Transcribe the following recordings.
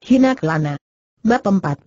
Hina Kelana. Bab 43.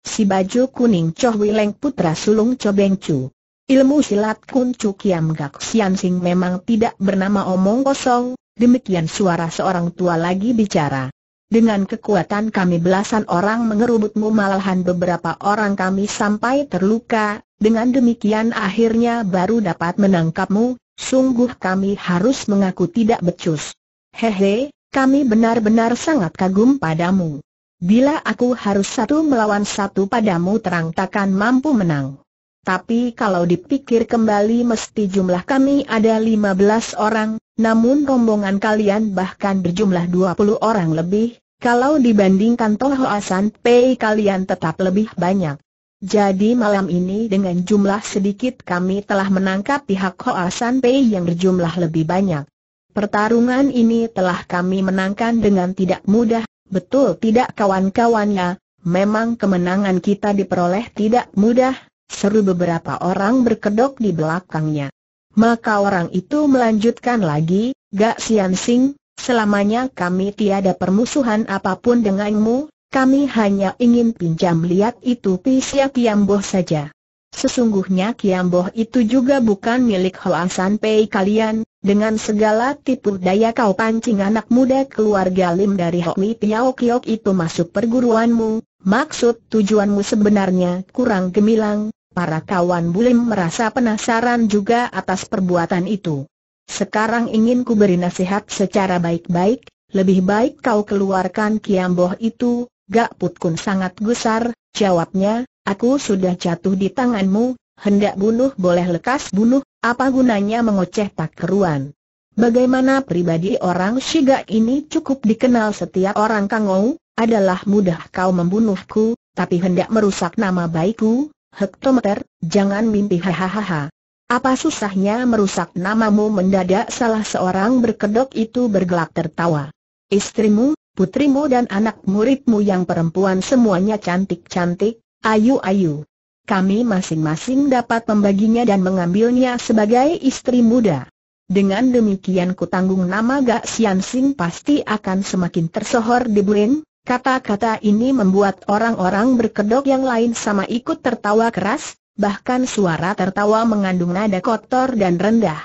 Si baju kuning Choh Wileng putra sulung Chobeng Chu. Ilmu silat Kun Chu Kiam Gak Sian Sing memang tidak bernama omong kosong, demikian suara seorang tua lagi bicara. Dengan kekuatan kami belasan orang mengerubutmu malahan beberapa orang kami sampai terluka, dengan demikian akhirnya baru dapat menangkapmu, sungguh kami harus mengaku tidak becus. Hehe, kami benar-benar sangat kagum padamu. Bila aku harus satu melawan satu padamu terang takkan mampu menang. Tapi kalau dipikir kembali mesti jumlah kami ada 15 orang, namun rombongan kalian bahkan berjumlah 20 orang lebih, kalau dibandingkan Hoa ah San Pei kalian tetap lebih banyak. Jadi malam ini dengan jumlah sedikit kami telah menangkap pihak Hoa ah San Pei yang berjumlah lebih banyak. Pertarungan ini telah kami menangkan dengan tidak mudah, betul tidak kawan-kawannya, memang kemenangan kita diperoleh tidak mudah, seru beberapa orang berkedok di belakangnya. Maka orang itu melanjutkan lagi, Gak Sian Sing, selamanya kami tiada permusuhan apapun denganmu, kami hanya ingin pinjam lihat itu Pisya Kiamboh saja. Sesungguhnya Kiamboh itu juga bukan milik San Pei kalian, dengan segala tipu daya kau pancing anak muda keluarga Lim dari Hokmi Piao Kiok itu masuk perguruanmu, maksud tujuanmu sebenarnya kurang gemilang, para kawan Bulim merasa penasaran juga atas perbuatan itu. Sekarang ingin ku beri nasihat secara baik-baik, lebih baik kau keluarkan Boh itu, Gak put kun sangat gusar, jawabnya, aku sudah jatuh di tanganmu, hendak bunuh boleh lekas bunuh, apa gunanya mengoceh tak keruan? Bagaimana pribadi orang Shiga ini cukup dikenal setiap orang Kangou, adalah mudah kau membunuhku, tapi hendak merusak nama baikku, hektometer, jangan mimpi hahaha. Apa susahnya merusak namamu mendadak salah seorang berkedok itu bergelak tertawa. Istrimu, putrimu dan anak muridmu yang perempuan semuanya cantik-cantik, ayu-ayu kami masing-masing dapat membaginya dan mengambilnya sebagai istri muda. Dengan demikian ku tanggung nama Gak Sian Sing pasti akan semakin tersohor di Bueng. Kata-kata ini membuat orang-orang berkedok yang lain sama ikut tertawa keras, bahkan suara tertawa mengandung nada kotor dan rendah.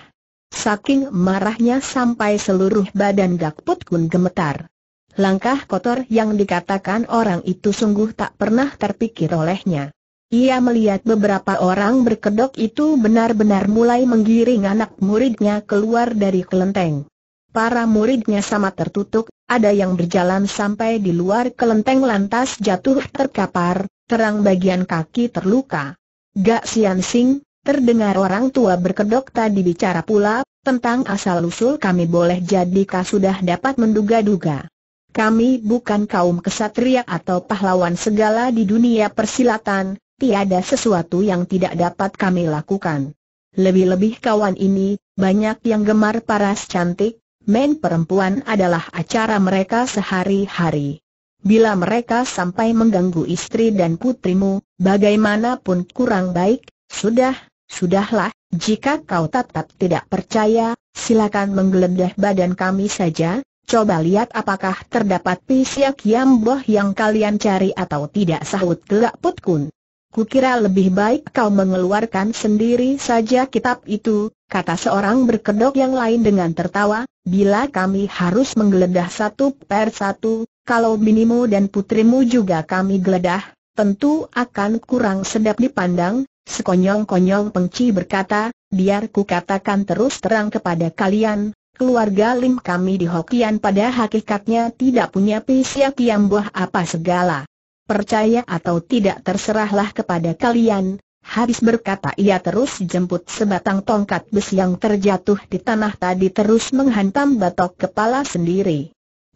Saking marahnya sampai seluruh badan Gak Put Kun gemetar. Langkah kotor yang dikatakan orang itu sungguh tak pernah terpikir olehnya. Ia melihat beberapa orang berkedok itu benar-benar mulai menggiring anak muridnya keluar dari kelenteng. Para muridnya sama tertutup, ada yang berjalan sampai di luar kelenteng lantas jatuh terkapar, terang bagian kaki terluka. Gak Sian Sing, terdengar orang tua berkedok tadi bicara pula, tentang asal-usul kami boleh jadikah sudah dapat menduga-duga. Kami bukan kaum kesatria atau pahlawan segala di dunia persilatan, ada sesuatu yang tidak dapat kami lakukan. Lebih-lebih kawan ini, banyak yang gemar paras cantik, men perempuan adalah acara mereka sehari-hari. Bila mereka sampai mengganggu istri dan putrimu, bagaimanapun kurang baik, sudah, sudahlah, jika kau tetap tidak percaya, silakan menggeledah badan kami saja, coba lihat apakah terdapat pisiak yamboh yang kalian cari atau tidak sahut kelak putkun. Kukira lebih baik kau mengeluarkan sendiri saja kitab itu, kata seorang berkedok yang lain dengan tertawa, bila kami harus menggeledah satu per satu, kalau binimu dan putrimu juga kami geledah, tentu akan kurang sedap dipandang, sekonyong-konyong pengci berkata, biar ku katakan terus terang kepada kalian, keluarga Lim kami di Hokian pada hakikatnya tidak punya pisiak yang buah apa segala percaya atau tidak terserahlah kepada kalian, Habis berkata ia terus jemput sebatang tongkat besi yang terjatuh di tanah tadi terus menghantam batok kepala sendiri.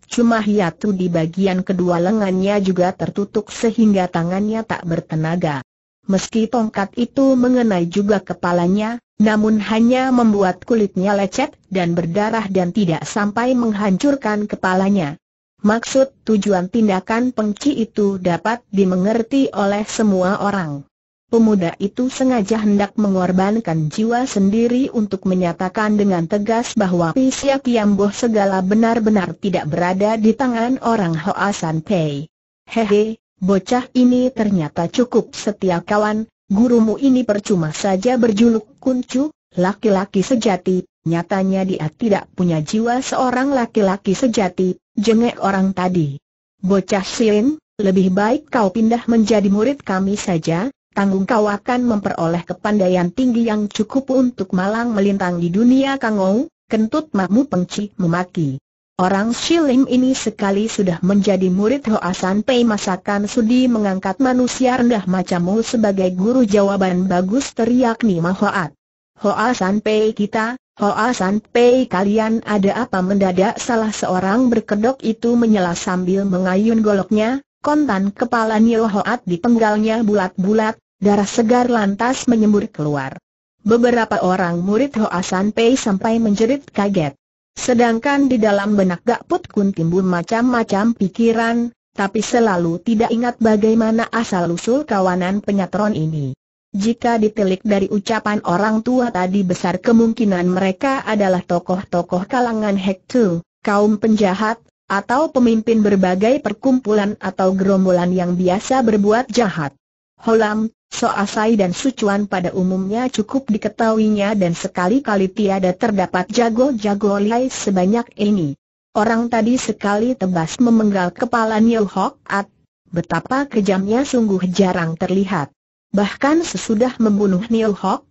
Cuma hiatu di bagian kedua lengannya juga tertutup sehingga tangannya tak bertenaga. Meski tongkat itu mengenai juga kepalanya, namun hanya membuat kulitnya lecet dan berdarah dan tidak sampai menghancurkan kepalanya. Maksud tujuan tindakan pengci itu dapat dimengerti oleh semua orang. Pemuda itu sengaja hendak mengorbankan jiwa sendiri untuk menyatakan dengan tegas bahwa Pisya Kiamboh segala benar-benar tidak berada di tangan orang Hoa San Pei. Hehe, bocah ini ternyata cukup setia kawan, gurumu ini percuma saja berjuluk kuncu, laki-laki sejati, Nyatanya dia tidak punya jiwa seorang laki-laki sejati, jengek orang tadi. Bocah Sien, lebih baik kau pindah menjadi murid kami saja, tanggung kau akan memperoleh kepandaian tinggi yang cukup untuk malang melintang di dunia kangou, kentut makmu pengci memaki. Orang Shilim ini sekali sudah menjadi murid Hoa San Pei masakan sudi mengangkat manusia rendah macammu sebagai guru jawaban bagus teriak Nima Hoat. Hoa San Pei kita, Hoa San Pei kalian ada apa mendadak salah seorang berkedok itu menyela sambil mengayun goloknya, kontan kepala Nio Hoat di dipenggalnya bulat-bulat, darah segar lantas menyembur keluar. Beberapa orang murid Hoa San Pei sampai menjerit kaget. Sedangkan di dalam benak Gak Put Kun timbul macam-macam pikiran, tapi selalu tidak ingat bagaimana asal-usul kawanan penyatron ini. Jika ditelik dari ucapan orang tua tadi besar kemungkinan mereka adalah tokoh-tokoh kalangan Hektu, kaum penjahat, atau pemimpin berbagai perkumpulan atau gerombolan yang biasa berbuat jahat. Holam, Soasai dan Sucuan pada umumnya cukup diketahuinya dan sekali-kali tiada terdapat jago-jago lihai sebanyak ini. Orang tadi sekali tebas memenggal kepala Neil Hawk At, betapa kejamnya sungguh jarang terlihat. Bahkan sesudah membunuh Neil Hawk,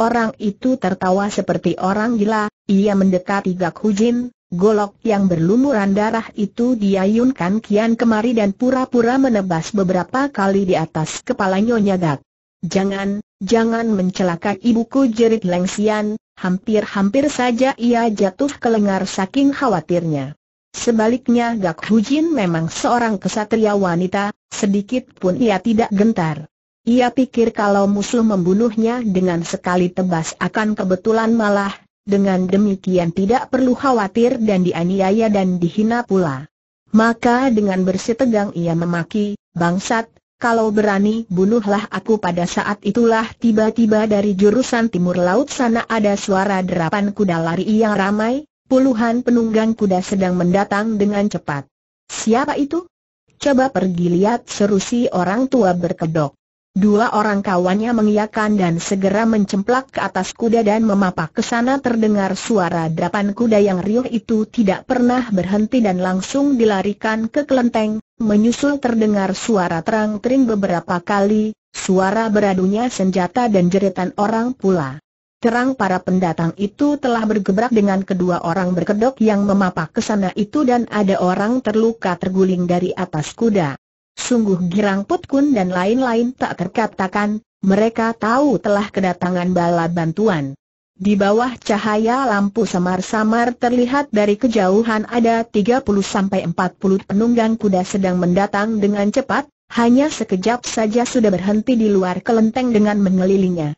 orang itu tertawa seperti orang gila, ia mendekati Gak Hujin, golok yang berlumuran darah itu diayunkan kian kemari dan pura-pura menebas beberapa kali di atas kepala Nyonya Gak. Jangan, jangan mencelakai ibuku jerit Leng Sian. hampir-hampir saja ia jatuh ke lengar saking khawatirnya. Sebaliknya Gak Hujin memang seorang kesatria wanita, sedikit pun ia tidak gentar. Ia pikir kalau musuh membunuhnya dengan sekali tebas akan kebetulan malah, dengan demikian tidak perlu khawatir dan dianiaya dan dihina pula. Maka dengan bersitegang ia memaki, bangsat, kalau berani bunuhlah aku pada saat itulah tiba-tiba dari jurusan timur laut sana ada suara derapan kuda lari yang ramai, puluhan penunggang kuda sedang mendatang dengan cepat. Siapa itu? Coba pergi lihat seru si orang tua berkedok. Dua orang kawannya mengiyakan dan segera mencemplak ke atas kuda dan memapak ke sana terdengar suara derapan kuda yang riuh itu tidak pernah berhenti dan langsung dilarikan ke kelenteng, menyusul terdengar suara terang-tering beberapa kali, suara beradunya senjata dan jeritan orang pula. Terang para pendatang itu telah bergebrak dengan kedua orang berkedok yang memapak ke sana itu dan ada orang terluka terguling dari atas kuda sungguh girang putkun dan lain-lain tak terkatakan, mereka tahu telah kedatangan bala bantuan. Di bawah cahaya lampu samar-samar terlihat dari kejauhan ada 30-40 penunggang kuda sedang mendatang dengan cepat, hanya sekejap saja sudah berhenti di luar kelenteng dengan mengelilinginya.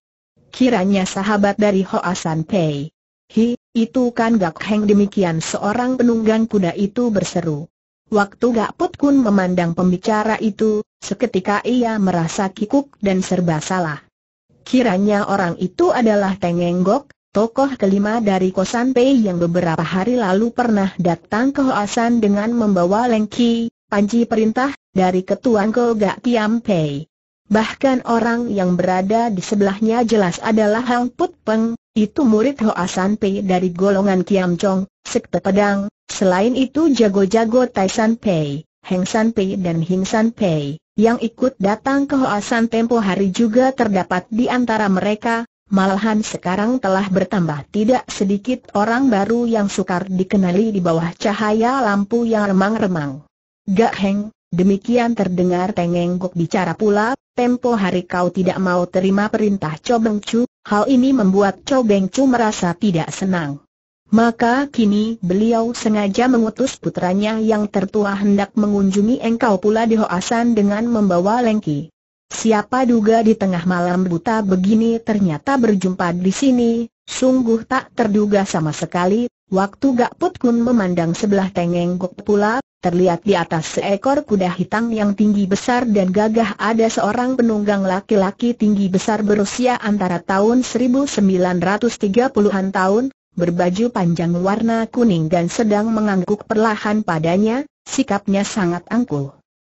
Kiranya sahabat dari Hoasan Pei. Hi, itu kan Gak Heng demikian seorang penunggang kuda itu berseru. Waktu Gak Put Kun memandang pembicara itu, seketika ia merasa kikuk dan serba salah. Kiranya orang itu adalah Tengenggok, tokoh kelima dari Kosan Pei yang beberapa hari lalu pernah datang ke Hoasan dengan membawa lengki, panji perintah, dari ketuan Gak Tiam Pei. Bahkan orang yang berada di sebelahnya jelas adalah Hang Put Peng, itu murid Hoasan Pei dari golongan Kiam Chong, Sekte Pedang, Selain itu jago-jago Tai Pei, Heng San Pei dan Hing San Pei, yang ikut datang ke Hoasan tempo hari juga terdapat di antara mereka, Malahan sekarang telah bertambah tidak sedikit orang baru yang sukar dikenali di bawah cahaya lampu yang remang-remang. Gak Heng, demikian terdengar Tengeng bicara pula, tempo hari kau tidak mau terima perintah Cobeng Chu, hal ini membuat Cobeng Chu merasa tidak senang. Maka kini beliau sengaja mengutus putranya yang tertua hendak mengunjungi engkau pula di Hoasan dengan membawa Lengki. Siapa duga di tengah malam buta begini ternyata berjumpa di sini, sungguh tak terduga sama sekali. Waktu Gak Put Kun memandang sebelah Tengeng Gok pula, terlihat di atas seekor kuda hitam yang tinggi besar dan gagah ada seorang penunggang laki-laki tinggi besar berusia antara tahun 1930-an tahun berbaju panjang warna kuning dan sedang mengangguk perlahan padanya, sikapnya sangat angkuh.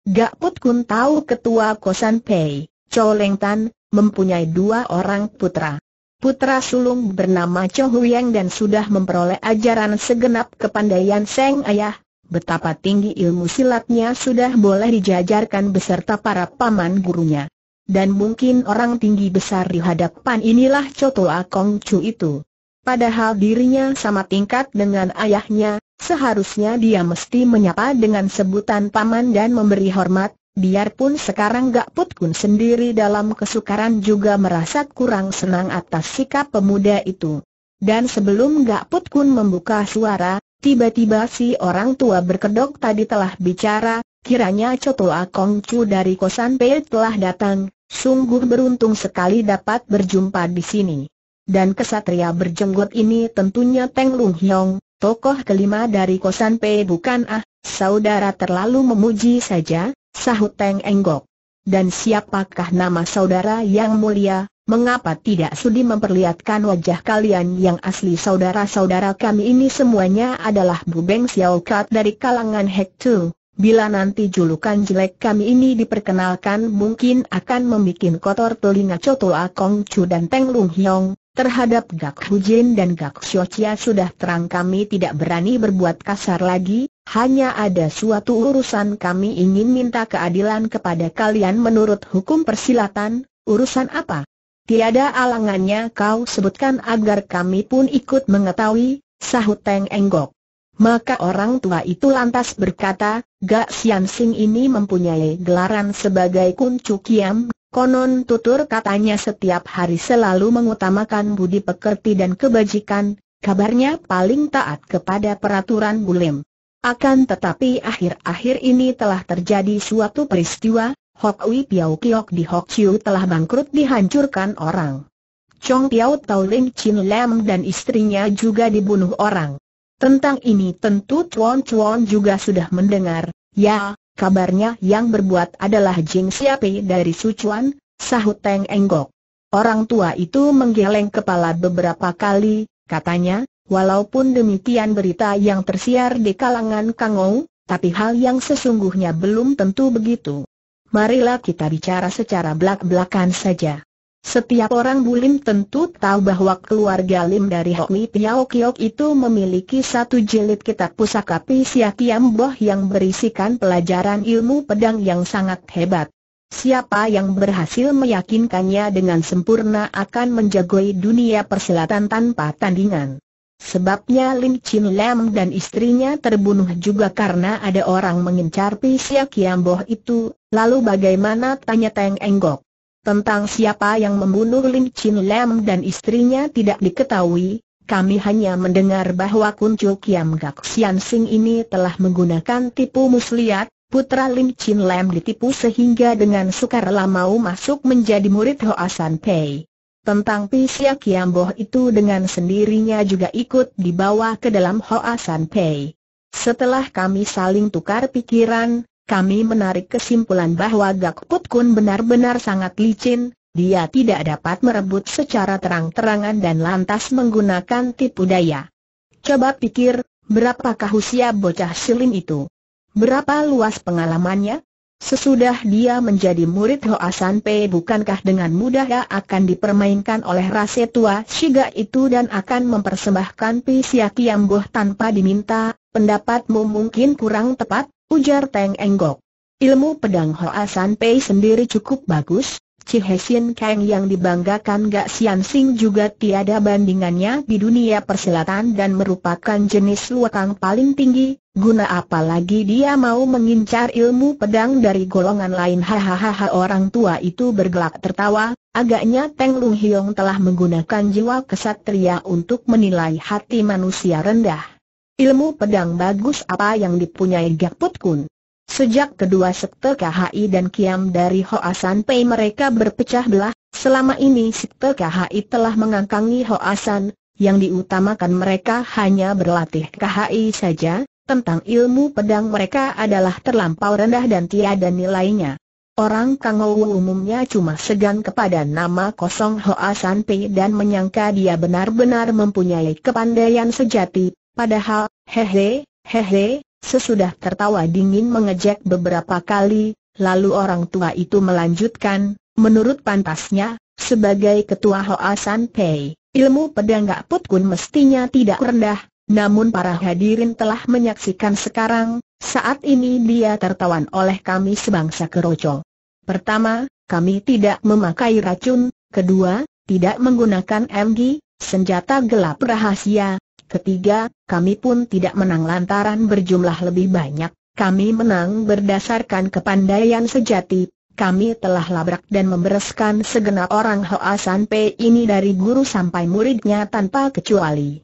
Gak put Kun tahu ketua Kosan Pei, Leng Tan, mempunyai dua orang putra. Putra sulung bernama Cho Huyang dan sudah memperoleh ajaran segenap kepandaian Seng Ayah, betapa tinggi ilmu silatnya sudah boleh dijajarkan beserta para paman gurunya. Dan mungkin orang tinggi besar di hadapan inilah Toa Kong Chu itu. Padahal dirinya sama tingkat dengan ayahnya, seharusnya dia mesti menyapa dengan sebutan paman dan memberi hormat, biarpun sekarang Gak Put Kun sendiri dalam kesukaran juga merasa kurang senang atas sikap pemuda itu. Dan sebelum Gak Put Kun membuka suara, tiba-tiba si orang tua berkedok tadi telah bicara, kiranya Coto Akong Chu dari Kosan Pei telah datang, sungguh beruntung sekali dapat berjumpa di sini dan kesatria berjenggot ini tentunya Teng Lung Hiong, tokoh kelima dari Kosan Pe, bukan ah, saudara terlalu memuji saja, sahut Teng Enggok. Dan siapakah nama saudara yang mulia, mengapa tidak sudi memperlihatkan wajah kalian yang asli saudara-saudara kami ini semuanya adalah Bubeng Xiao Kat dari kalangan Hek Tu. Bila nanti julukan jelek kami ini diperkenalkan mungkin akan membuat kotor telinga Coto Akong Chu dan Teng Lung Hiong, Terhadap Gak Hujin dan Gak Xiochia sudah terang kami tidak berani berbuat kasar lagi, hanya ada suatu urusan kami ingin minta keadilan kepada kalian menurut hukum persilatan, urusan apa? Tiada alangannya kau sebutkan agar kami pun ikut mengetahui, sahut Teng Enggok. Maka orang tua itu lantas berkata, Gak Sian Sing ini mempunyai gelaran sebagai Kun Chukiam Konon tutur katanya setiap hari selalu mengutamakan budi pekerti dan kebajikan, kabarnya paling taat kepada peraturan Bulim. Akan tetapi akhir-akhir ini telah terjadi suatu peristiwa, Hok Ui Piao Kiok di Hok Chiu telah bangkrut dihancurkan orang. Chong Piao Tau Ling Chin Lam dan istrinya juga dibunuh orang. Tentang ini tentu Chuan Chuan juga sudah mendengar, ya, Kabarnya yang berbuat adalah Jing Siapi dari Sichuan, sahut Teng Enggok. Orang tua itu menggeleng kepala beberapa kali, katanya, walaupun demikian berita yang tersiar di kalangan Kangou, tapi hal yang sesungguhnya belum tentu begitu. Marilah kita bicara secara belak-belakan saja. Setiap orang Bulim tentu tahu bahwa keluarga Lim dari Hoi Piao Kiok itu memiliki satu jilid kitab pusaka Pisia Kiam Boh yang berisikan pelajaran ilmu pedang yang sangat hebat. Siapa yang berhasil meyakinkannya dengan sempurna akan menjagoi dunia persilatan tanpa tandingan. Sebabnya Lim Chin Lam dan istrinya terbunuh juga karena ada orang mengincar Kiam Boh itu, lalu bagaimana tanya Teng Enggok. Tentang siapa yang membunuh Lim Chin Lam dan istrinya tidak diketahui, kami hanya mendengar bahwa Kuncu Kiam Gak Sian Sing ini telah menggunakan tipu muslihat, putra Lim Chin Lam ditipu sehingga dengan sukarela mau masuk menjadi murid Hoasan Pei. Tentang Kiam Boh itu dengan sendirinya juga ikut dibawa ke dalam Hoa San Pei. Setelah kami saling tukar pikiran, kami menarik kesimpulan bahwa Gak Put Kun benar-benar sangat licin, dia tidak dapat merebut secara terang-terangan dan lantas menggunakan tipu daya. Coba pikir, berapakah usia bocah silin itu? Berapa luas pengalamannya? Sesudah dia menjadi murid Hoasan P bukankah dengan mudah akan dipermainkan oleh rasa tua Shiga itu dan akan mempersembahkan Pisia buah tanpa diminta, pendapatmu mungkin kurang tepat, ujar Teng Enggok. Ilmu pedang Hoasan P sendiri cukup bagus, Cihesin Kang yang dibanggakan Gak Sian Sing juga tiada bandingannya di dunia persilatan dan merupakan jenis luakang paling tinggi, guna apalagi dia mau mengincar ilmu pedang dari golongan lain hahaha orang tua itu bergelak tertawa, agaknya Teng Lung Hiong telah menggunakan jiwa kesatria untuk menilai hati manusia rendah. Ilmu pedang bagus apa yang dipunyai Gak Put Kun? Sejak kedua sekte KHI dan Kiam dari Hoasan San Pei mereka berpecah belah, selama ini sekte KHI telah mengangkangi Hoasan, yang diutamakan mereka hanya berlatih KHI saja, tentang ilmu pedang mereka adalah terlampau rendah dan tiada nilainya. Orang Kangowu umumnya cuma segan kepada nama kosong Hoa San Pei dan menyangka dia benar-benar mempunyai kepandaian sejati, padahal, hehe, hehe, Sesudah tertawa dingin mengejek beberapa kali, lalu orang tua itu melanjutkan, menurut pantasnya, sebagai ketua Hoa San Pei, ilmu pedang Gak Put Kun mestinya tidak rendah, namun para hadirin telah menyaksikan sekarang, saat ini dia tertawan oleh kami sebangsa keroco. Pertama, kami tidak memakai racun, kedua, tidak menggunakan MG, senjata gelap rahasia, Ketiga, kami pun tidak menang lantaran berjumlah lebih banyak, kami menang berdasarkan kepandaian sejati. Kami telah labrak dan membereskan segenap orang Hoa San Pei ini dari guru sampai muridnya tanpa kecuali.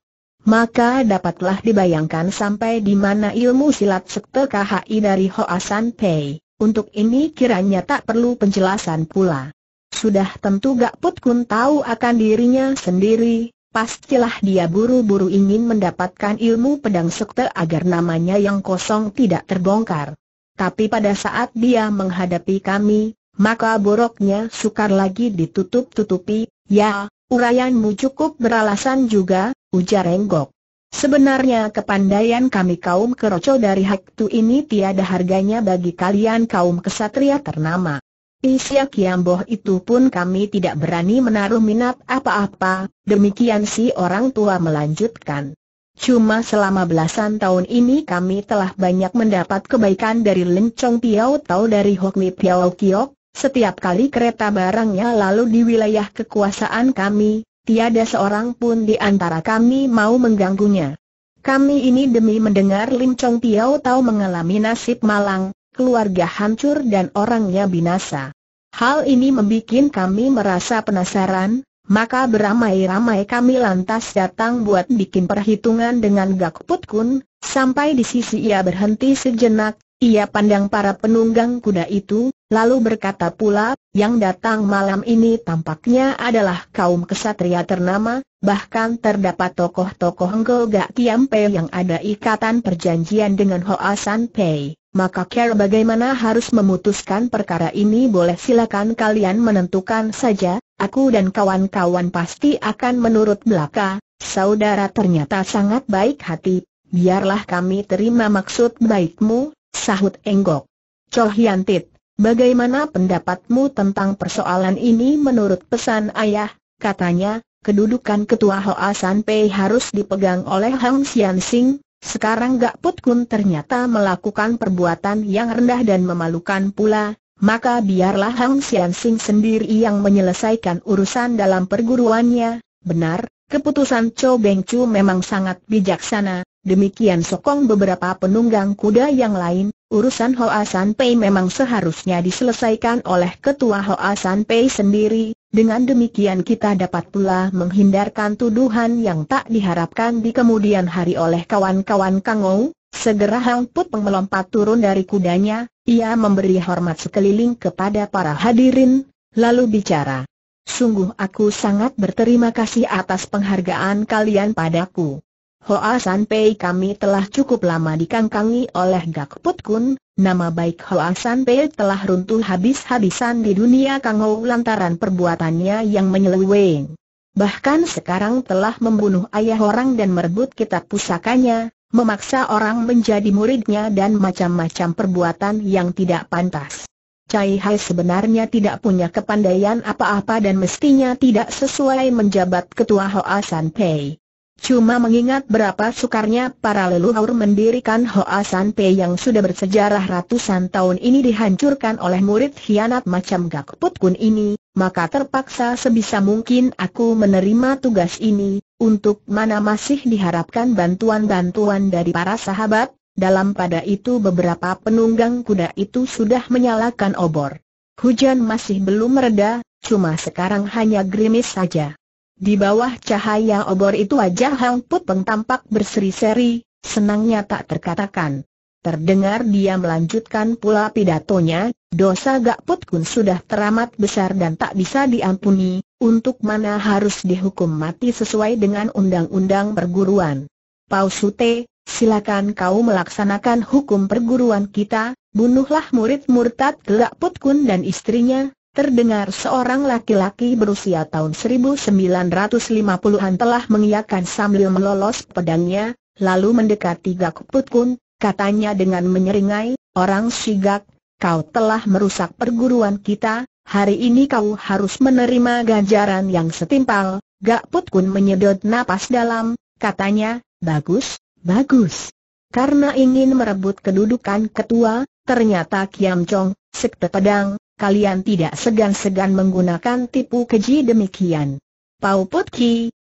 Maka dapatlah dibayangkan sampai di mana ilmu silat sekte KHI dari Hoa San Pei. Untuk ini kiranya tak perlu penjelasan pula. Sudah tentu Gak Put Kun tahu akan dirinya sendiri, pastilah dia buru-buru ingin mendapatkan ilmu pedang sekte agar namanya yang kosong tidak terbongkar. Tapi pada saat dia menghadapi kami, maka boroknya sukar lagi ditutup-tutupi, ya, urayanmu cukup beralasan juga, ujar Renggok. Sebenarnya kepandaian kami kaum keroco dari Haktu ini tiada harganya bagi kalian kaum kesatria ternama. Isya Kiamboh itu pun kami tidak berani menaruh minat apa-apa, demikian si orang tua melanjutkan. Cuma selama belasan tahun ini kami telah banyak mendapat kebaikan dari Lencong Piau Tau dari Hokmi Piau Kiok, setiap kali kereta barangnya lalu di wilayah kekuasaan kami, tiada seorang pun di antara kami mau mengganggunya. Kami ini demi mendengar Lim Chong Piao Tau mengalami nasib malang, keluarga hancur dan orangnya binasa. Hal ini membuat kami merasa penasaran, maka beramai-ramai kami lantas datang buat bikin perhitungan dengan Gak Put Kun, sampai di sisi ia berhenti sejenak, ia pandang para penunggang kuda itu, lalu berkata pula, yang datang malam ini tampaknya adalah kaum kesatria ternama, bahkan terdapat tokoh-tokoh Ngo Gak Pei yang ada ikatan perjanjian dengan Hoa San Pei maka care bagaimana harus memutuskan perkara ini boleh silakan kalian menentukan saja, aku dan kawan-kawan pasti akan menurut belaka, saudara ternyata sangat baik hati, biarlah kami terima maksud baikmu, sahut Enggok. Choh Yantit, bagaimana pendapatmu tentang persoalan ini menurut pesan ayah, katanya, kedudukan ketua Hoa San Pei harus dipegang oleh Hang Xian Sing, sekarang Gak Put Kun ternyata melakukan perbuatan yang rendah dan memalukan pula, maka biarlah Hang Sian Sing sendiri yang menyelesaikan urusan dalam perguruannya. Benar, keputusan Cho Beng Chu memang sangat bijaksana, demikian sokong beberapa penunggang kuda yang lain, urusan Hoa San Pei memang seharusnya diselesaikan oleh ketua Hoa San Pei sendiri, dengan demikian kita dapat pula menghindarkan tuduhan yang tak diharapkan di kemudian hari oleh kawan-kawan Kang Ou. Segera Hang Put melompat turun dari kudanya, ia memberi hormat sekeliling kepada para hadirin, lalu bicara. Sungguh aku sangat berterima kasih atas penghargaan kalian padaku. Hoa San Pei kami telah cukup lama dikangkangi oleh Gak Put Kun, nama baik Hoa San Pei telah runtuh habis-habisan di dunia Kang lantaran perbuatannya yang menyeleweng. Bahkan sekarang telah membunuh ayah orang dan merebut kitab pusakanya, memaksa orang menjadi muridnya dan macam-macam perbuatan yang tidak pantas. Cai Hai sebenarnya tidak punya kepandaian apa-apa dan mestinya tidak sesuai menjabat ketua Hoa San Pei. Cuma mengingat berapa sukarnya para leluhur mendirikan Hoa San Pei yang sudah bersejarah ratusan tahun ini dihancurkan oleh murid hianat macam Gak Put Kun ini, maka terpaksa sebisa mungkin aku menerima tugas ini, untuk mana masih diharapkan bantuan-bantuan dari para sahabat, dalam pada itu beberapa penunggang kuda itu sudah menyalakan obor. Hujan masih belum mereda, cuma sekarang hanya gerimis saja. Di bawah cahaya obor itu wajah Hang Put Peng tampak berseri-seri, senangnya tak terkatakan. Terdengar dia melanjutkan pula pidatonya, dosa Gak Put Kun sudah teramat besar dan tak bisa diampuni, untuk mana harus dihukum mati sesuai dengan undang-undang perguruan. Pau Sute, silakan kau melaksanakan hukum perguruan kita, bunuhlah murid murtad Gak Put Kun dan istrinya, Terdengar seorang laki-laki berusia tahun 1950-an telah mengiakan sambil melolos pedangnya, lalu mendekati Gak Put Kun, katanya dengan menyeringai, Orang Sigak, kau telah merusak perguruan kita, hari ini kau harus menerima ganjaran yang setimpal. Gak Put Kun menyedot napas dalam, katanya, bagus, bagus. Karena ingin merebut kedudukan ketua, ternyata Kiam Chong, sekte pedang, kalian tidak segan-segan menggunakan tipu keji demikian. Pau Put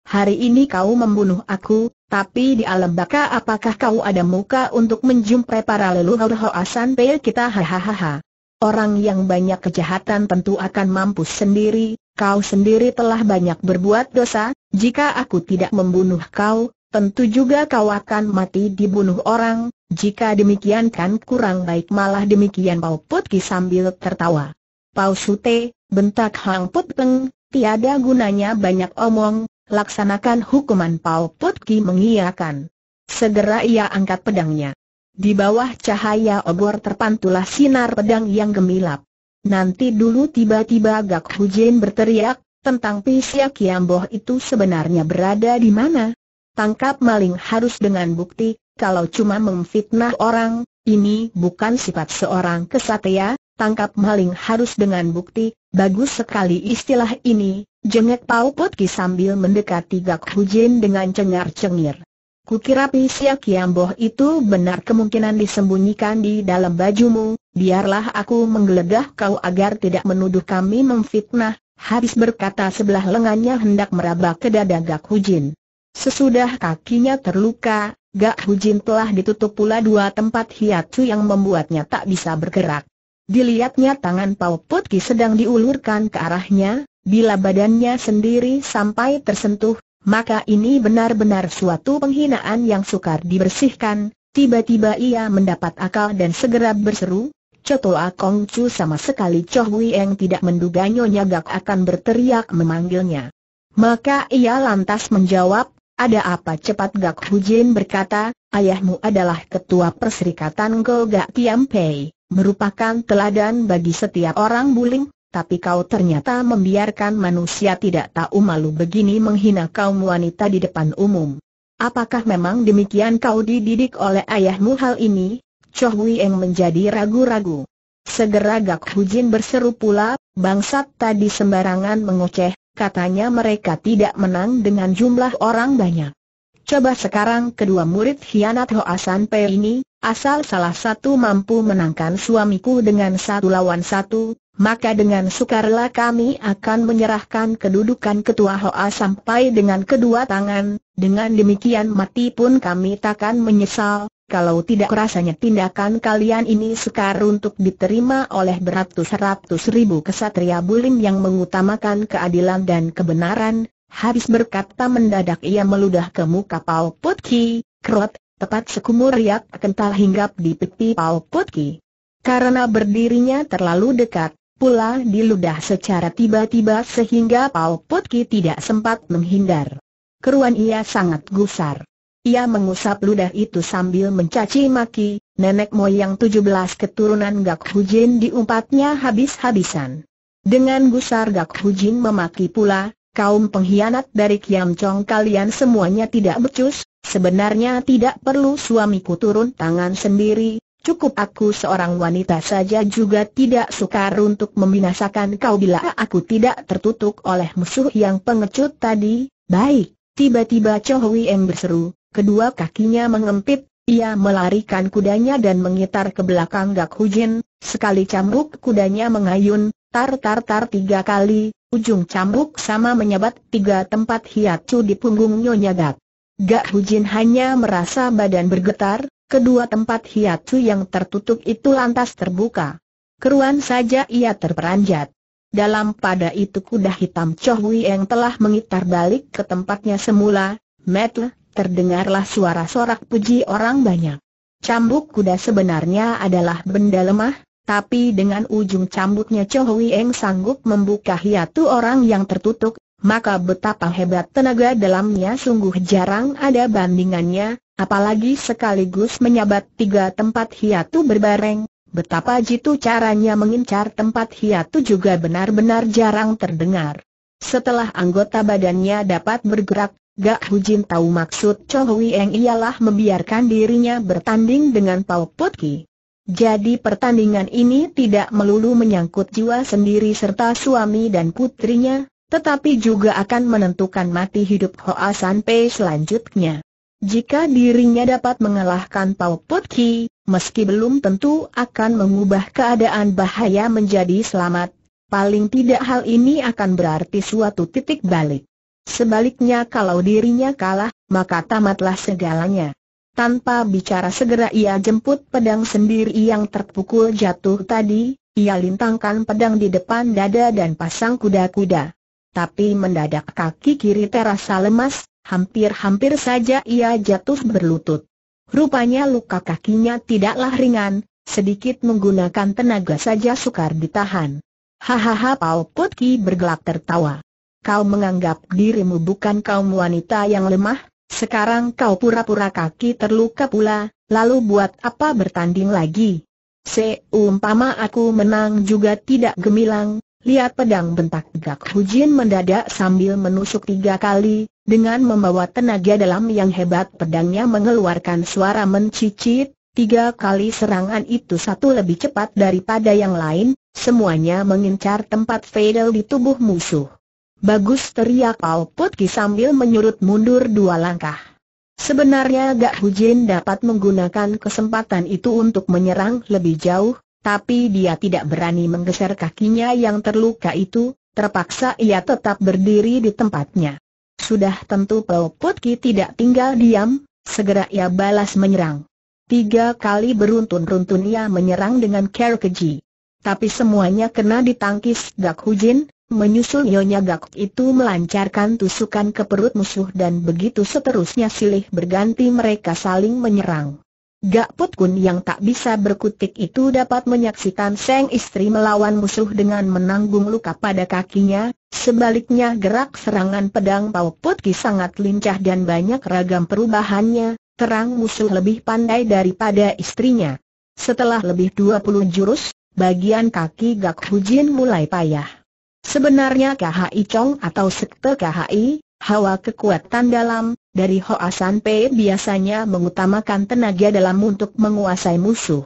hari ini kau membunuh aku, tapi di alam baka apakah kau ada muka untuk menjumpai para leluhur Hoasan Pei kita hahaha. Orang yang banyak kejahatan tentu akan mampu sendiri, kau sendiri telah banyak berbuat dosa, jika aku tidak membunuh kau, tentu juga kau akan mati dibunuh orang, jika demikian kan kurang baik malah demikian Pau Putki sambil tertawa. Pau Sute, bentak Hang Put Peng, tiada gunanya banyak omong, laksanakan hukuman Pau Put Ki mengiyakan. Segera ia angkat pedangnya. Di bawah cahaya obor terpantulah sinar pedang yang gemilap. Nanti dulu tiba-tiba Gak Hujen berteriak, tentang Pisya Kiamboh itu sebenarnya berada di mana? Tangkap maling harus dengan bukti, kalau cuma memfitnah orang, ini bukan sifat seorang kesatria, tangkap maling harus dengan bukti, bagus sekali istilah ini, jengek Pau putki sambil mendekati Gak Hujin dengan cengar-cengir. Kukira Pisia Kiamboh itu benar kemungkinan disembunyikan di dalam bajumu, biarlah aku menggeledah kau agar tidak menuduh kami memfitnah, habis berkata sebelah lengannya hendak meraba ke dada Gak Hujin. Sesudah kakinya terluka, Gak Hujin telah ditutup pula dua tempat hiatu yang membuatnya tak bisa bergerak. Dilihatnya tangan Pau Putki sedang diulurkan ke arahnya, bila badannya sendiri sampai tersentuh, maka ini benar-benar suatu penghinaan yang sukar dibersihkan, tiba-tiba ia mendapat akal dan segera berseru, Coto Akong Chu sama sekali Choh Wei yang tidak menduga Nyonya Gak akan berteriak memanggilnya. Maka ia lantas menjawab, ada apa cepat Gak Hu Jin berkata, ayahmu adalah ketua perserikatan Go Gak Tiam Pei merupakan teladan bagi setiap orang buling, tapi kau ternyata membiarkan manusia tidak tahu malu begini menghina kaum wanita di depan umum. Apakah memang demikian kau dididik oleh ayahmu hal ini? Choh Hui Eng menjadi ragu-ragu. Segera Gak Hujin berseru pula, bangsat tadi sembarangan mengoceh, katanya mereka tidak menang dengan jumlah orang banyak. Coba sekarang kedua murid hianat Hoa San Pei ini, Asal salah satu mampu menangkan suamiku dengan satu lawan satu, maka dengan sukarela kami akan menyerahkan kedudukan ketua Hoa sampai dengan kedua tangan, dengan demikian mati pun kami takkan menyesal, kalau tidak rasanya tindakan kalian ini sukar untuk diterima oleh beratus-ratus ribu kesatria bulim yang mengutamakan keadilan dan kebenaran, habis berkata mendadak ia meludah ke muka Pau Putki, Krot, tepat sekumur riak kental hinggap di pipi Pau Putki. Karena berdirinya terlalu dekat, pula diludah secara tiba-tiba sehingga Pau Putki tidak sempat menghindar. Keruan ia sangat gusar. Ia mengusap ludah itu sambil mencaci maki, nenek moyang 17 keturunan Gak Hujin diumpatnya habis-habisan. Dengan gusar Gak Hujin memaki pula, kaum pengkhianat dari Kiam Chong kalian semuanya tidak becus, sebenarnya tidak perlu suamiku turun tangan sendiri, cukup aku seorang wanita saja juga tidak sukar untuk membinasakan kau bila aku tidak tertutup oleh musuh yang pengecut tadi, baik, tiba-tiba Cho Hui Em berseru, kedua kakinya mengempit, ia melarikan kudanya dan mengitar ke belakang Gak Hujin, sekali camruk kudanya mengayun, tar-tar-tar tiga kali, Ujung cambuk sama menyabat tiga tempat hiatus di punggung Nyonya Gak. Gak Hujin hanya merasa badan bergetar, kedua tempat hiatus yang tertutup itu lantas terbuka. Keruan saja ia terperanjat. Dalam pada itu kuda hitam Choh Wei yang telah mengitar balik ke tempatnya semula, metle, terdengarlah suara sorak puji orang banyak. Cambuk kuda sebenarnya adalah benda lemah, tapi dengan ujung cambuknya Cho Hui Eng sanggup membuka hiatu orang yang tertutup, maka betapa hebat tenaga dalamnya sungguh jarang ada bandingannya, apalagi sekaligus menyabat tiga tempat hiatu berbareng, betapa jitu caranya mengincar tempat hiatu juga benar-benar jarang terdengar. Setelah anggota badannya dapat bergerak, Gak Hujin tahu maksud Cho Hui Eng ialah membiarkan dirinya bertanding dengan Pau Putki. Jadi pertandingan ini tidak melulu menyangkut jiwa sendiri serta suami dan putrinya, tetapi juga akan menentukan mati hidup Hoa San Pei selanjutnya. Jika dirinya dapat mengalahkan Pao Pot Ki, meski belum tentu akan mengubah keadaan bahaya menjadi selamat, paling tidak hal ini akan berarti suatu titik balik. Sebaliknya kalau dirinya kalah, maka tamatlah segalanya. Tanpa bicara segera ia jemput pedang sendiri yang terpukul jatuh tadi, ia lintangkan pedang di depan dada dan pasang kuda-kuda. Tapi mendadak kaki kiri terasa lemas, hampir-hampir saja ia jatuh berlutut. Rupanya luka kakinya tidaklah ringan, sedikit menggunakan tenaga saja sukar ditahan. Hahaha Pau Putki bergelak tertawa. Kau menganggap dirimu bukan kaum wanita yang lemah, sekarang kau pura-pura kaki terluka pula, lalu buat apa bertanding lagi? Seumpama aku menang juga tidak gemilang, lihat pedang bentak Gak Hujin mendadak sambil menusuk tiga kali, dengan membawa tenaga dalam yang hebat pedangnya mengeluarkan suara mencicit, tiga kali serangan itu satu lebih cepat daripada yang lain, semuanya mengincar tempat fatal di tubuh musuh. Bagus teriak Putki sambil menyurut mundur dua langkah. Sebenarnya Gak Hujin dapat menggunakan kesempatan itu untuk menyerang lebih jauh, tapi dia tidak berani menggeser kakinya yang terluka itu, terpaksa ia tetap berdiri di tempatnya. Sudah tentu Putki tidak tinggal diam, segera ia balas menyerang. Tiga kali beruntun-runtun ia menyerang dengan care keji. Tapi semuanya kena ditangkis Gak Hujin, Menyusul Nyonya Gak itu melancarkan tusukan ke perut musuh dan begitu seterusnya silih berganti mereka saling menyerang. Gak Put Kun yang tak bisa berkutik itu dapat menyaksikan Seng istri melawan musuh dengan menanggung luka pada kakinya, sebaliknya gerak serangan pedang Pau Put sangat lincah dan banyak ragam perubahannya, terang musuh lebih pandai daripada istrinya. Setelah lebih 20 jurus, bagian kaki Gak Hujin mulai payah. Sebenarnya KHI Chong atau Sekte KHI, hawa kekuatan dalam, dari Hoasan P biasanya mengutamakan tenaga dalam untuk menguasai musuh.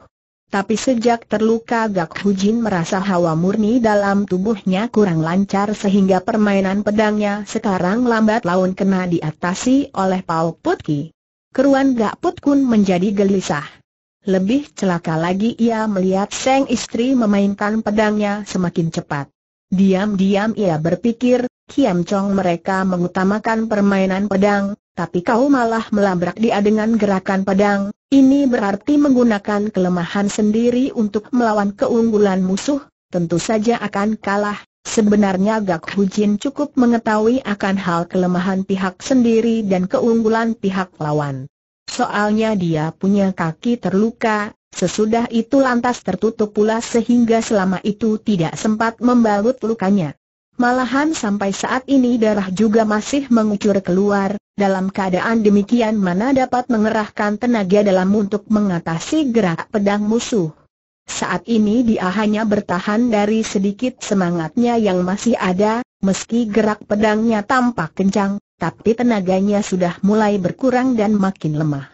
Tapi sejak terluka Gak Hu Jin merasa hawa murni dalam tubuhnya kurang lancar sehingga permainan pedangnya sekarang lambat laun kena diatasi oleh Put Putki. Keruan Gak Put Kun menjadi gelisah. Lebih celaka lagi ia melihat sang istri memainkan pedangnya semakin cepat. Diam-diam ia berpikir, Kiam Chong mereka mengutamakan permainan pedang, tapi kau malah melabrak dia dengan gerakan pedang, ini berarti menggunakan kelemahan sendiri untuk melawan keunggulan musuh, tentu saja akan kalah. Sebenarnya Gak Hujin cukup mengetahui akan hal kelemahan pihak sendiri dan keunggulan pihak lawan. Soalnya dia punya kaki terluka, Sesudah itu lantas tertutup pula sehingga selama itu tidak sempat membalut lukanya. Malahan sampai saat ini darah juga masih mengucur keluar, dalam keadaan demikian mana dapat mengerahkan tenaga dalam untuk mengatasi gerak pedang musuh. Saat ini dia hanya bertahan dari sedikit semangatnya yang masih ada, meski gerak pedangnya tampak kencang, tapi tenaganya sudah mulai berkurang dan makin lemah.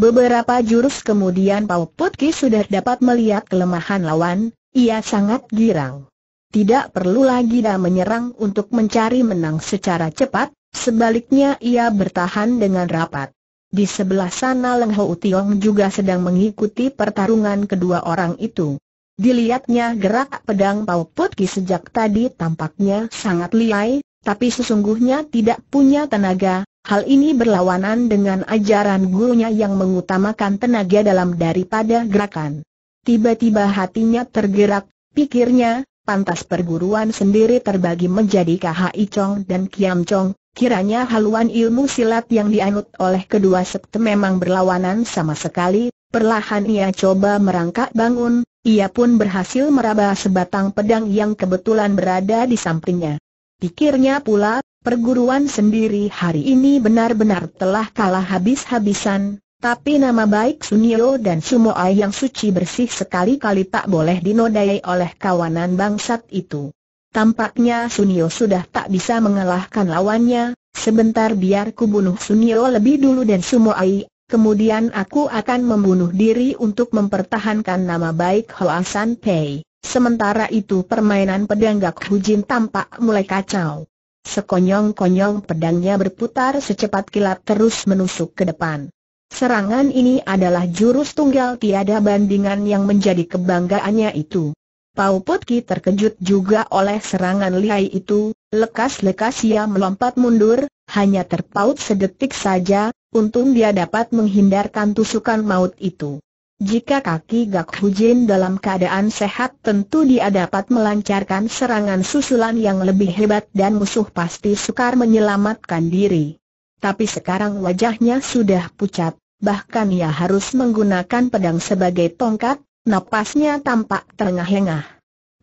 Beberapa jurus kemudian Pau Putki sudah dapat melihat kelemahan lawan, ia sangat girang. Tidak perlu lagi dia menyerang untuk mencari menang secara cepat, sebaliknya ia bertahan dengan rapat. Di sebelah sana Leng Ho Tiong juga sedang mengikuti pertarungan kedua orang itu. Dilihatnya gerak pedang Pau Putki sejak tadi tampaknya sangat liai, tapi sesungguhnya tidak punya tenaga, Hal ini berlawanan dengan ajaran gurunya yang mengutamakan tenaga dalam daripada gerakan. Tiba-tiba hatinya tergerak, pikirnya, pantas perguruan sendiri terbagi menjadi KHI Chong dan Kiam Chong, kiranya haluan ilmu silat yang dianut oleh kedua sekte memang berlawanan sama sekali, perlahan ia coba merangkak bangun, ia pun berhasil meraba sebatang pedang yang kebetulan berada di sampingnya. Pikirnya pula, Perguruan sendiri hari ini benar-benar telah kalah habis-habisan, tapi nama baik Sunio dan Sumoai yang suci bersih sekali-kali tak boleh dinodai oleh kawanan bangsat itu. Tampaknya Sunio sudah tak bisa mengalahkan lawannya, sebentar biar ku bunuh Sunio lebih dulu dan Sumoai, kemudian aku akan membunuh diri untuk mempertahankan nama baik San Pei. Sementara itu permainan pedang Gak Hujin tampak mulai kacau. Sekonyong-konyong pedangnya berputar secepat kilat terus menusuk ke depan. Serangan ini adalah jurus tunggal tiada bandingan yang menjadi kebanggaannya itu. Pau Putki terkejut juga oleh serangan lihai itu, lekas-lekas ia melompat mundur, hanya terpaut sedetik saja, untung dia dapat menghindarkan tusukan maut itu. Jika kaki Gak Hujin dalam keadaan sehat tentu dia dapat melancarkan serangan susulan yang lebih hebat dan musuh pasti sukar menyelamatkan diri. Tapi sekarang wajahnya sudah pucat, bahkan ia harus menggunakan pedang sebagai tongkat, napasnya tampak terengah-engah.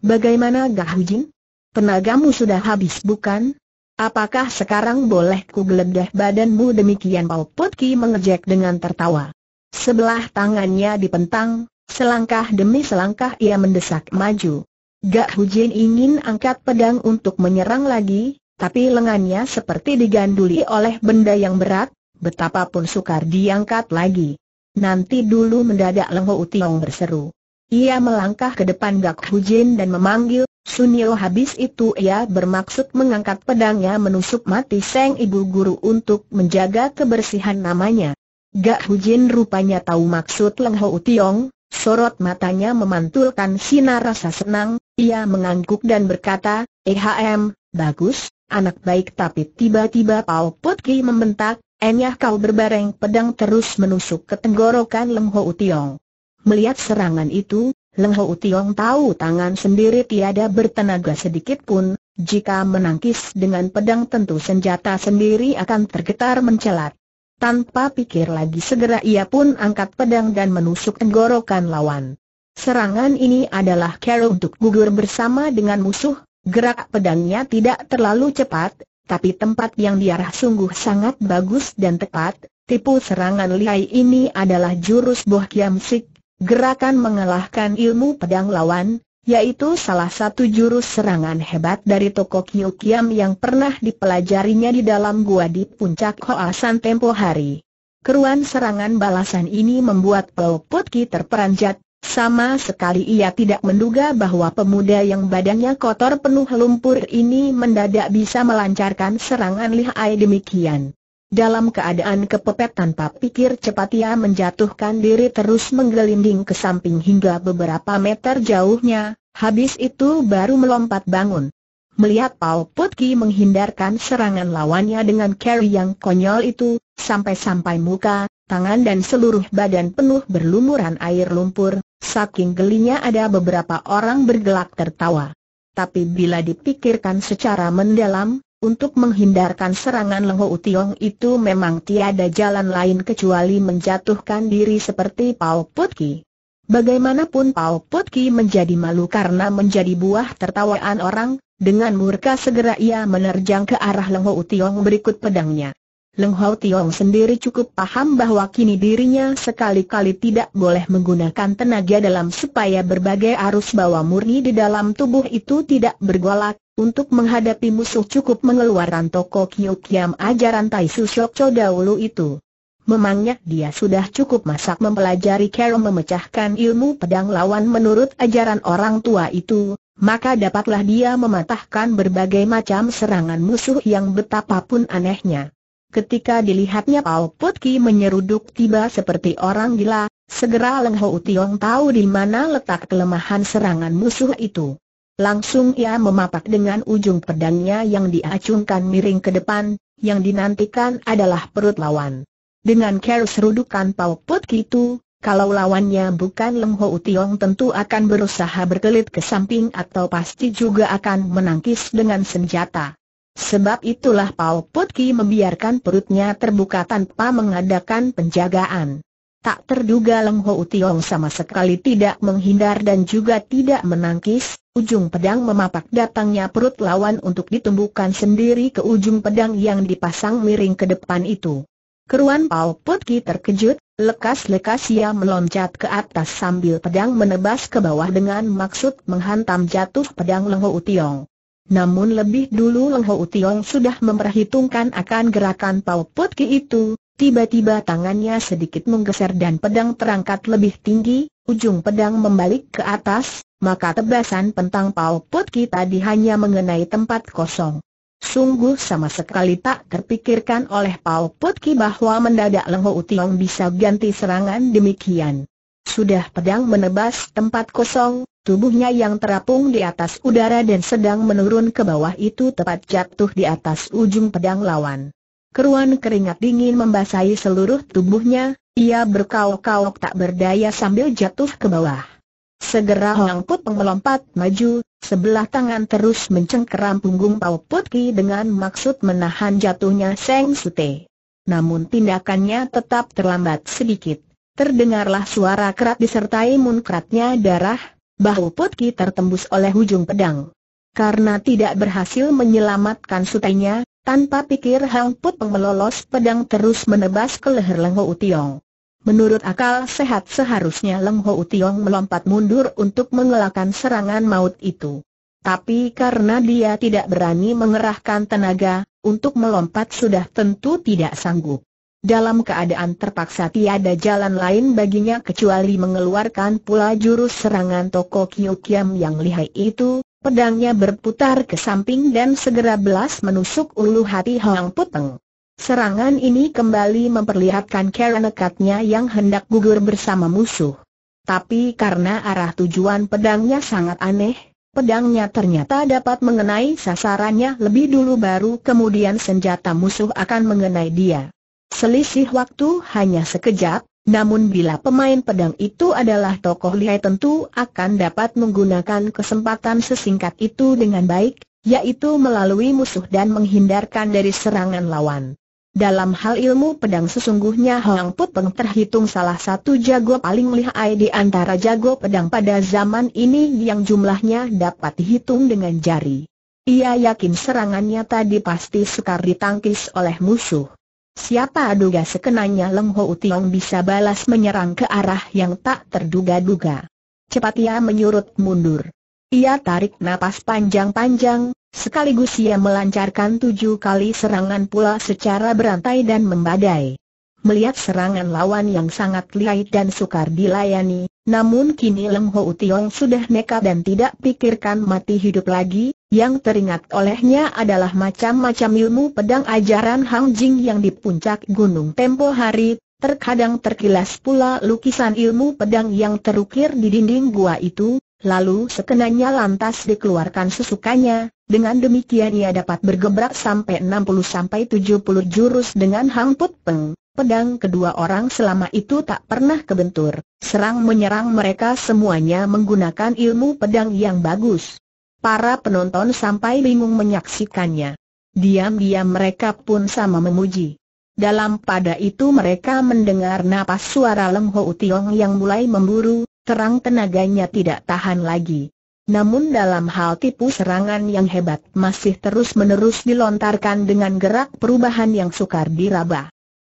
Bagaimana Gak Hujin? Tenagamu sudah habis bukan? Apakah sekarang boleh ku geledah badanmu demikian Paul Putki mengejek dengan tertawa. Sebelah tangannya dipentang, selangkah demi selangkah ia mendesak maju. Gak Hujin ingin angkat pedang untuk menyerang lagi, tapi lengannya seperti diganduli oleh benda yang berat, betapapun sukar diangkat lagi. Nanti dulu mendadak Leng Ho Tiong berseru. Ia melangkah ke depan Gak Hujin dan memanggil, Sunio habis itu ia bermaksud mengangkat pedangnya menusuk mati Seng Ibu Guru untuk menjaga kebersihan namanya. Gak Hujin rupanya tahu maksud Leng Ho Tiong, sorot matanya memantulkan sinar rasa senang, ia mengangguk dan berkata, EHM, bagus, anak baik tapi tiba-tiba Pao Put Ki membentak, Enyah kau berbareng pedang terus menusuk ke tenggorokan Leng Ho Tiong. Melihat serangan itu, Leng Ho Tiong tahu tangan sendiri tiada bertenaga sedikit pun, jika menangkis dengan pedang tentu senjata sendiri akan tergetar mencelat. Tanpa pikir lagi segera ia pun angkat pedang dan menusuk tenggorokan lawan. Serangan ini adalah cara untuk gugur bersama dengan musuh, gerak pedangnya tidak terlalu cepat, tapi tempat yang diarah sungguh sangat bagus dan tepat, tipu serangan liai ini adalah jurus Boh Kiam Sik, gerakan mengalahkan ilmu pedang lawan, yaitu salah satu jurus serangan hebat dari toko Kiu yang pernah dipelajarinya di dalam gua di puncak Hoasan tempo hari. Keruan serangan balasan ini membuat Pau Putki terperanjat, sama sekali ia tidak menduga bahwa pemuda yang badannya kotor penuh lumpur ini mendadak bisa melancarkan serangan lihai demikian. Dalam keadaan kepepet tanpa pikir cepat ia menjatuhkan diri terus menggelinding ke samping hingga beberapa meter jauhnya, habis itu baru melompat bangun. Melihat Paul Putki menghindarkan serangan lawannya dengan carry yang konyol itu, sampai-sampai muka, tangan dan seluruh badan penuh berlumuran air lumpur, saking gelinya ada beberapa orang bergelak tertawa. Tapi bila dipikirkan secara mendalam, untuk menghindarkan serangan Lengho Utiong itu memang tiada jalan lain kecuali menjatuhkan diri seperti Paul Putki. Bagaimanapun Paul Putki menjadi malu karena menjadi buah tertawaan orang, dengan murka segera ia menerjang ke arah Lengho Utiong berikut pedangnya. Leng Hau Tiong sendiri cukup paham bahwa kini dirinya sekali-kali tidak boleh menggunakan tenaga dalam supaya berbagai arus bawah murni di dalam tubuh itu tidak bergolak. Untuk menghadapi musuh cukup mengeluarkan toko Kiam ajaran Tai Shok Cho dahulu itu. Memangnya dia sudah cukup masak mempelajari cara memecahkan ilmu pedang lawan menurut ajaran orang tua itu, maka dapatlah dia mematahkan berbagai macam serangan musuh yang betapapun anehnya. Ketika dilihatnya Pao Putki menyeruduk tiba seperti orang gila, segera Leng Ho Tiong tahu di mana letak kelemahan serangan musuh itu. Langsung ia memapak dengan ujung pedangnya yang diacungkan miring ke depan, yang dinantikan adalah perut lawan. Dengan care serudukan Pao Putki itu, kalau lawannya bukan Leng Ho Tiong tentu akan berusaha berkelit ke samping atau pasti juga akan menangkis dengan senjata. Sebab itulah Paul Putki membiarkan perutnya terbuka tanpa mengadakan penjagaan. Tak terduga Leng Ho Tiong sama sekali tidak menghindar dan juga tidak menangkis, ujung pedang memapak datangnya perut lawan untuk ditumbukan sendiri ke ujung pedang yang dipasang miring ke depan itu. Keruan Paul Putki terkejut, lekas-lekas ia meloncat ke atas sambil pedang menebas ke bawah dengan maksud menghantam jatuh pedang Leng Ho Tiong. Namun lebih dulu Leng Ho Utiong sudah memperhitungkan akan gerakan Pau Put Ki itu, tiba-tiba tangannya sedikit menggeser dan pedang terangkat lebih tinggi, ujung pedang membalik ke atas, maka tebasan pentang Pau Put Ki tadi hanya mengenai tempat kosong. Sungguh sama sekali tak terpikirkan oleh Pau Putki bahwa mendadak Leng Ho Utiong bisa ganti serangan demikian. Sudah pedang menebas tempat kosong, Tubuhnya yang terapung di atas udara dan sedang menurun ke bawah itu tepat jatuh di atas ujung pedang lawan. Keruan keringat dingin membasahi seluruh tubuhnya, ia berkaok-kaok tak berdaya sambil jatuh ke bawah. Segera Hoang Put melompat maju, sebelah tangan terus mencengkeram punggung Pao Put Ki dengan maksud menahan jatuhnya Seng Sute. Namun tindakannya tetap terlambat sedikit. Terdengarlah suara kerat disertai munkratnya darah, bahu Putki tertembus oleh ujung pedang. Karena tidak berhasil menyelamatkan sutenya, tanpa pikir Hang Put melolos pedang terus menebas ke leher Leng Ho Tiong. Menurut akal sehat seharusnya Leng Ho Tiong melompat mundur untuk mengelakkan serangan maut itu. Tapi karena dia tidak berani mengerahkan tenaga, untuk melompat sudah tentu tidak sanggup dalam keadaan terpaksa tiada jalan lain baginya kecuali mengeluarkan pula jurus serangan toko Kyukyam yang lihai itu, pedangnya berputar ke samping dan segera belas menusuk ulu hati Hoang Puteng. Serangan ini kembali memperlihatkan cara nekatnya yang hendak gugur bersama musuh. Tapi karena arah tujuan pedangnya sangat aneh, pedangnya ternyata dapat mengenai sasarannya lebih dulu baru kemudian senjata musuh akan mengenai dia. Selisih waktu hanya sekejap, namun bila pemain pedang itu adalah tokoh lihai tentu akan dapat menggunakan kesempatan sesingkat itu dengan baik, yaitu melalui musuh dan menghindarkan dari serangan lawan. Dalam hal ilmu pedang sesungguhnya Hoang Put Peng terhitung salah satu jago paling lihai di antara jago pedang pada zaman ini yang jumlahnya dapat dihitung dengan jari. Ia yakin serangannya tadi pasti sukar ditangkis oleh musuh. Siapa duga sekenanya Leng Ho Tiong bisa balas menyerang ke arah yang tak terduga-duga. Cepat ia menyurut mundur. Ia tarik napas panjang-panjang, sekaligus ia melancarkan tujuh kali serangan pula secara berantai dan membadai. Melihat serangan lawan yang sangat lihai dan sukar dilayani, namun kini Leng Ho Tiong sudah nekat dan tidak pikirkan mati hidup lagi, yang teringat olehnya adalah macam-macam ilmu pedang ajaran Hang Jing yang di puncak gunung tempo hari, terkadang terkilas pula lukisan ilmu pedang yang terukir di dinding gua itu, lalu sekenanya lantas dikeluarkan sesukanya, dengan demikian ia dapat bergebrak sampai 60-70 jurus dengan Hang Put Peng. Pedang kedua orang selama itu tak pernah kebentur, serang menyerang mereka semuanya menggunakan ilmu pedang yang bagus. Para penonton sampai bingung menyaksikannya. Diam-diam mereka pun sama memuji. Dalam pada itu mereka mendengar napas suara Leng Ho Tiong yang mulai memburu, terang tenaganya tidak tahan lagi. Namun dalam hal tipu serangan yang hebat masih terus-menerus dilontarkan dengan gerak perubahan yang sukar diraba.